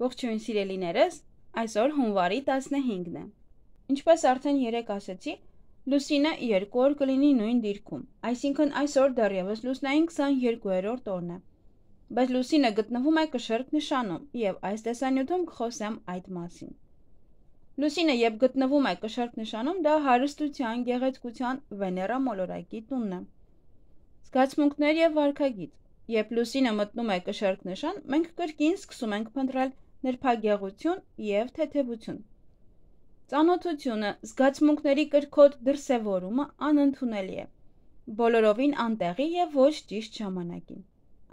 Ողջույն սիրելիներս, այսօր հունվարի 15-ն է։ Ինչպես արդեն 3 ասացի, լուսինը 2 օր կլինի նույն դիրքում, այսինքն այսօր դեռևս լուսնային 22-րդ օրն է։ Բայց լուսինը գտնվում է կշերտ նշանում, եւ այս տեսանյութում կխոսեմ այդ մասին։ Լուսինը երբ գտնվում է կշերտ նշանում, դա հարստության, գեղեցկության Վեներա մոլորակի տունն է։ Զգացմունքներ եւ վարքագիծ Երբ լուսինը մտնում է կշերտ նշան, մենք կրկին սկսում ենք փնտրել նրբագեղություն եւ թեթեվություն։ Ծանոթությունը, զգացմունքների կրկոտ դրսևորումը անընդունելի է։ Բոլորովին անտեղի եւ ոչ ճիշտ ժամանակին։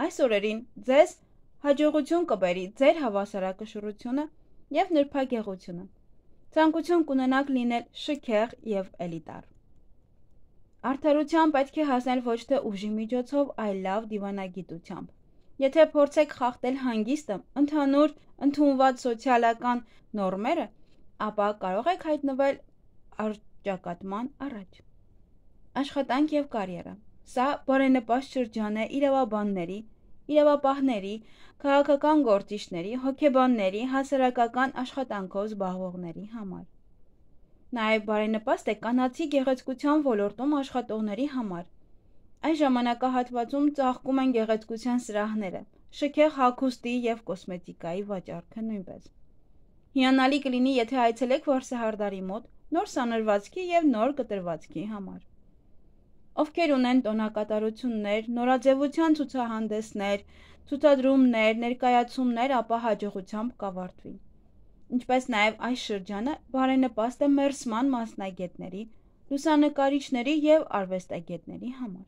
Այս օրերին ձեզ հաջողություն կբերի ձեր հավասարակշռությունը եւ նրբագեղությունը։ Ցանկություն կունենաք լինել շքեղ եւ էլիտար։ Արդարության պետք է հասնել ոչ թե ուժի միջոցով, այլ լավ դիվանագիտությամբ։ Եթե փորձեք խախտել հանգիստը, ընդհանուր ընդունված սոցիալական նորմերը, ապա կարող եք հայտնվել արճակատման առաջ։ Աշխատանք եւ կարիերա։ Սա բարենպաստ շրջան է իրավաբանների, իրավապահների, քաղաքական գործիչների, հոգեբանների, հասարակական աշխատանքով զբաղվողների համար։ Նաև բարենպաստ է կանացի գեղեցկության ոլորտում աշխատողների համար, Այս ժամանակահատվածում ծաղկում են գեղեցկության սրահները, շքեղ հագուստի եւ կոսմետիկայի վաճառքը նույնպես։ Հիանալի կլինի, եթե այցելեք Վարսահարդարի մոտ նոր սանրվածքի եւ նոր կտրվածքի համար։ Ովքեր ունեն տոնակատարություններ, նորաձևության ցուցահանդեսներ, ցուցադրումներ, ներկայացումներ, ապա հաջողությամբ կավարտվի։ Ինչպես նաև այս շրջանը բարենպաստ է մերսման մասնագետների, լուսանկարիչների եւ արվեստագետների համար։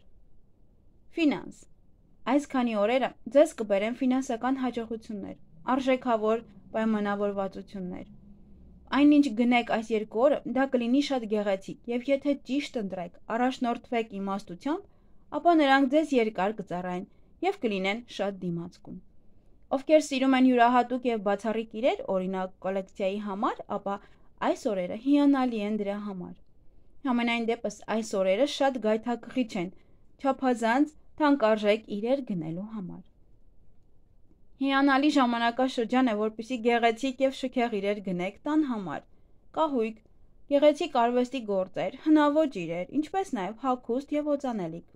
Ֆինանս Այս քանի օրերը ձեզ կբերեն ֆինանսական հաջողություններ, արժեքավոր պայմանավորվածություններ։ Այնինչ գնեք այս երկու օրը, դա կլինի շատ գեղեցիկ, եւ եթե ճիշտ ընտրեք, առաջնորդվեք իմաստությամբ, ապա նրանք ձեզ երկար կծառայեն եւ կլինեն շատ դիմացկուն։ Ովքեր սիրում են յուրահատուկ եւ բացառիկ իրեր, օրինակ կոլեկցիայի համար, ապա այս օրերը հիանալի են դրա համար։ Համենայն դեպս այս օրերը շատ գայթակղիչ են, չափազանց թանկարժեք իրեր գնելու համար։ Հիանալի ժամանակաշրջան է, որpիսի գեղեցիկ եւ շքեղ իրեր գնեք տան համար։ Կահույք, գեղեցիկ արվեստի գործեր, հնաոճ իրեր, ինչպես նաեւ հագուստ եւ օծանելիք։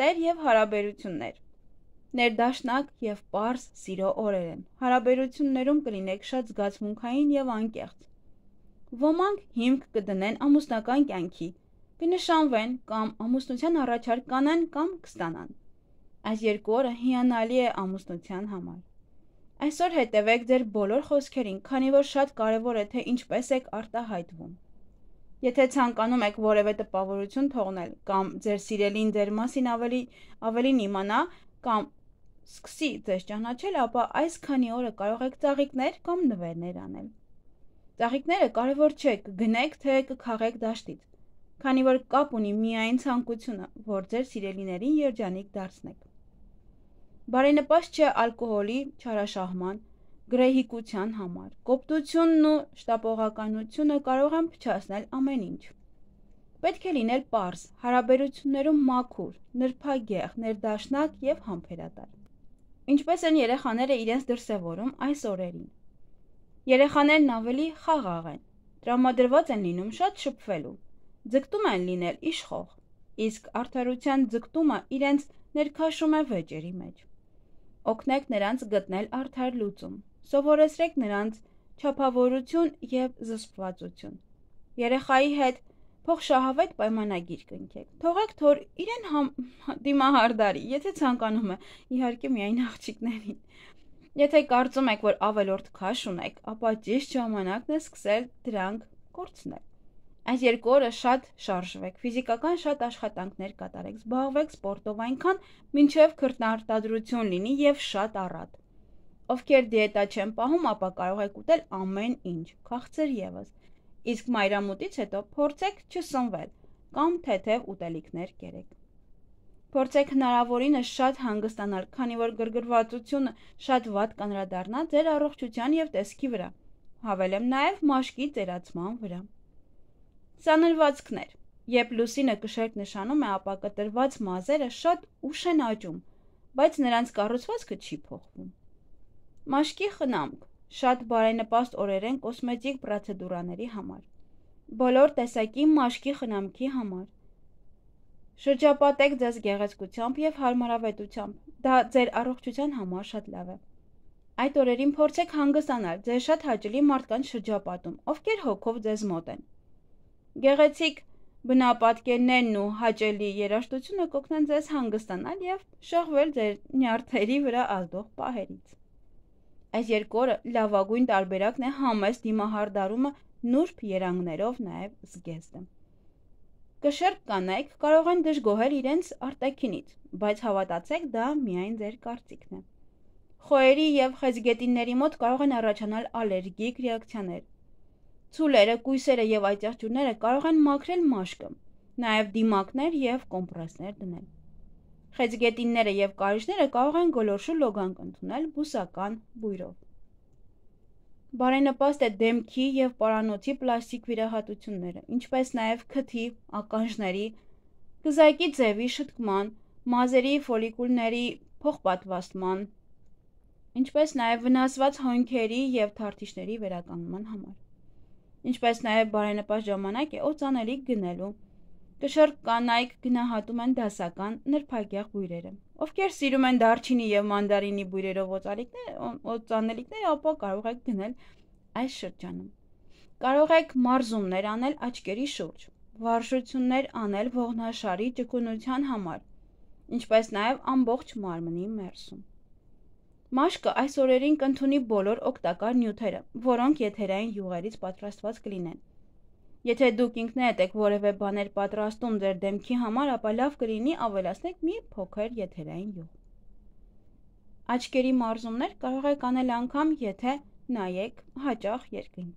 Սեր եւ հարաբերություններ ներդաշնակ եւ པարս սիրո օրեր են։ Հարաբերություններում կլինեք շատ զգացմունքային եւ անկեղծ։ Ոմանք հիմք կդնեն ամուսնական կյանքի, կնշանվեն կամ ամուսնության առաջարկ կանեն կամ կստանան։ Այս երկու օրը հիանալի է ամուսնության համար։ Այսօր հետևեք ձեր բոլոր խոսքերին, քանի որ շատ կարևոր է թե ինչպես եք արտահայտվում։ Եթե ցանկանում եք որևէ տպավորություն թողնել կամ ձեր սիրելին ձեր մասին ավելի ավելին իմանա կամ սկսի ձեզ ճանաչել, ապա այս քանի օրը կարող եք ծաղիկներ կամ նվերներ անել։ Ծաղիկները կարևոր չէ կգնեք թե կքաղեք դաշտից քանի որ կապ ունի միայն ցանկությունը, որ ձեր սիրելիներին երջանիկ դարձնեք։ Բարենպաստ չէ ալկոհոլի չարաշահման, գրեհիկության համար։ Կոպտությունն ու շտապողականությունը կարող են փչացնել ամեն ինչ։ Պետք է լինել པարզ, հարաբերություններում մաքուր, նրբագեղ, ներդաշնակ եւ համբերատար։ Ինչպես են երեխաները իրենց դրսևորում այս օրերին։ Երեխաներն ավելի խաղաղ են, տրամադրված են լինում շատ շփվելու, ձգտում են լինել իշխող, իսկ արդարության ձգտումը իրենց ներքաշում է վեճերի մեջ։ Օգնեք նրանց գտնել արդար լուծում։ Սովորեցրեք նրանց չափավորություն եւ զսպվածություն։ Երեխայի հետ փոխշահավետ պայմանագիր կնքեք։ Թողեք թոր իրեն համ դիմահարդարի, եթե ցանկանում է, իհարկե միայն աղջիկներին։ Եթե կարծում եք, որ ավելորդ քաշ ունեք, ապա ճիշտ ժամանակն է սկսել դրանք կորցնել։ Այս երկու օրը շատ շարժվեք, ֆիզիկական շատ աշխատանքներ կատարեք, զբաղվեք սպորտով այնքան, մինչև քրտնարտադրություն լինի եւ շատ առատ։ Ովքեր դիետա չեն պահում, ապա կարող եք ուտել ամեն ինչ, քաղցր եւս։ Իսկ մայրամուտից հետո փորձեք չսնվել կամ թեթև ուտելիքներ կերեք։ Փորձեք հնարավորինս շատ հանգստանալ, քանի որ գրգռվածությունը շատ վատ կանրադառնա ձեր առողջության եւ տեսքի վրա։ Հավելեմ նաեւ մաշկի ծերացման վրա։ Սա նրվածքն էր։ Երբ լուսինը կշերտ նշանում է, ապա կտրված մազերը շատ ուշ են աճում, բայց նրանց կառուցվածքը չի փոխվում։ Մաշկի խնամք շատ բարենպաստ օրեր են կոսմետիկ պրոցեդուրաների համար։ Բոլոր տեսակի մաշկի խնամքի համար։ Շրջապատեք ձեզ գեղեցկությամբ եւ հարմարավետությամբ։ Դա ձեր առողջության համար շատ լավ է։ Այդ օրերին փորձեք հանգստանալ ձեր շատ հաճելի մարդկանց շրջապատում, ովքեր հոգով ձեզ մոտ են։ Գեղեցիկ բնապատկերներն ու հաճելի երաժշտությունը կօգնեն ձեզ հանգստանալ եւ շեղվել ձեր նյարդերի վրա ազդող պահերից։ Այս երկու օրը լավագույն տարբերակն է համես դիմահարդարումը նուրբ երանգներով նաեւ զգեստը։ Կշերտ կանայք կարող են դժգոհել իրենց արտաքինից, բայց հավատացեք, դա միայն ձեր կարծիքն է։ Խոհերի եւ խեզգետինների մոտ կարող են առաջանալ ալերգիկ ռեակցիաներ, Ցուլերը, կույսերը եւ այդ ճաճուրները կարող են մաքրել մաշկը, նաեւ դիմակներ եւ կոմպրեսներ դնել։ Խեցգետինները եւ կարիճները կարող են գոլորշու լոգանք ընդունել բուսական բույրով։ Բարենպաստ է դեմքի եւ պարանոցի պլաստիկ վիրահատությունները, ինչպես նաեւ քթի, ականջների, գզակի ձևի շտկման, մազերի ֆոլիկուլների փոխպատվաստման, ինչպես նաեւ վնասված հոնքերի եւ թարթիշների վերականգնման համար ինչպես նաև բարենպաստ ժամանակ է օծանելիք գնելու։ Կշռկանայք գնահատում են դասական նրբագեղ բույրերը։ Ովքեր սիրում են դարչինի եւ մանդարինի բույրերով օծալիքներ, օծանելիքներ, ապա կարող եք գնել այս շրջանում։ Կարող եք մարզումներ անել աչքերի շուրջ, վարժություններ անել ողնաշարի ճկունության համար, ինչպես նաև ամբողջ մարմնի մերսում։ Մաշկը այս օրերին կընդունի բոլոր օգտակար նյութերը, որոնք եթերային յուղերից պատրաստված կլինեն։ Եթե դուք ինքներդ եք որևէ բաներ պատրաստում ձեր դեմքի համար, ապա լավ կլինի ավելացնեք մի փոքր եթերային յուղ։ Աչկերի մարզումներ կարող եք անել անգամ, եթե նայեք հաճախ երկնքին։